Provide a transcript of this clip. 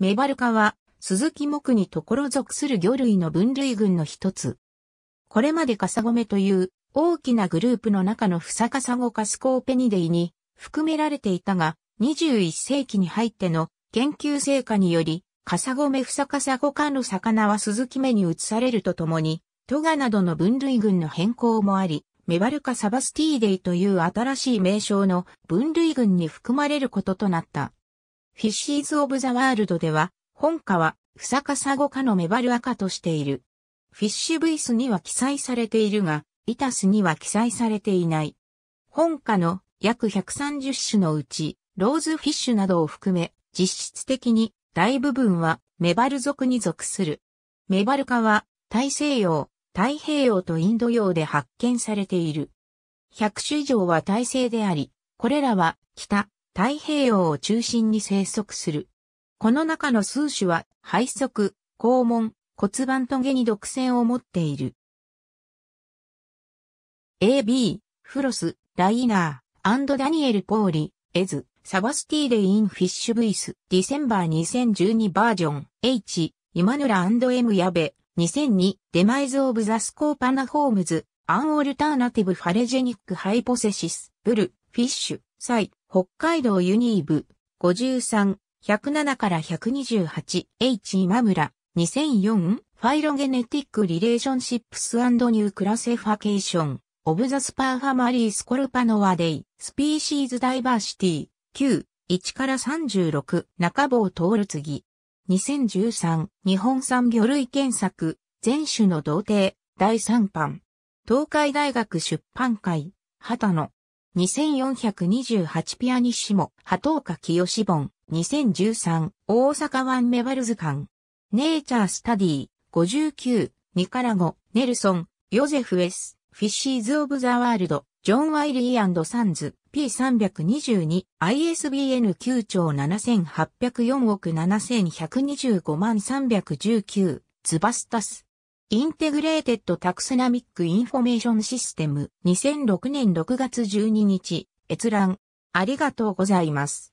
メバルカは、鈴木木にところ属する魚類の分類群の一つ。これまでカサゴメという大きなグループの中のフサカサゴカスコーペニデイに含められていたが、21世紀に入っての研究成果により、カサゴメフサカサゴ科の魚は鈴木目に移されるとともに、トガなどの分類群の変更もあり、メバルカサバスティーデイという新しい名称の分類群に含まれることとなった。フィッシーズ・オブ・ザ・ワールドでは、本家は、フサカサゴ科のメバル赤としている。フィッシュブイスには記載されているが、イタスには記載されていない。本家の約130種のうち、ローズフィッシュなどを含め、実質的に大部分はメバル族に属する。メバル科は大西洋、太平洋とインド洋で発見されている。100種以上は大西であり、これらは北、太平洋を中心に生息する。この中の数種は、肺側、肛門、骨盤と下に毒腺を持っている。AB、フロス、ライナー、アンドダニエル・ポーリ、エズ、サバスティーレイン・フィッシュ・ブイス、ディセンバー2012バージョン、H、イマヌラ &M ヤベ、2002、デマイズ・オブ・ザ・スコーパナ・ホームズ、アン・オルターナティブ・ファレジェニック・ハイポセシス、ブル、フィッシュ、サイ、北海道ユニーブ、53、107から128、H 今村、2004、ファイロゲネティック・リレーションシップス・アンド・ニュー・クラセファケーション、オブ・ザ・スパーファマリー・スコルパノワ・デイ、スピーシーズ・ダイバーシティ、9、1から36、中坊徹次。2013、日本産魚類検索、全種の童貞、第3版。東海大学出版会、畑野、2428ピアニッシモ、波頭家清志本、2013、大阪湾メバルズ館。ネイチャースタディ、59、ニカラゴ、ネルソン、ヨゼフ・エス、フィッシーズ・オブ・ザ・ワールド、ジョン・ワイリーサンズ、P322、ISBN 9兆7804億7125万319、ツバスタス。インテグレーテッドタクスナミックインフォメーションシステム2006年6月12日閲覧ありがとうございます。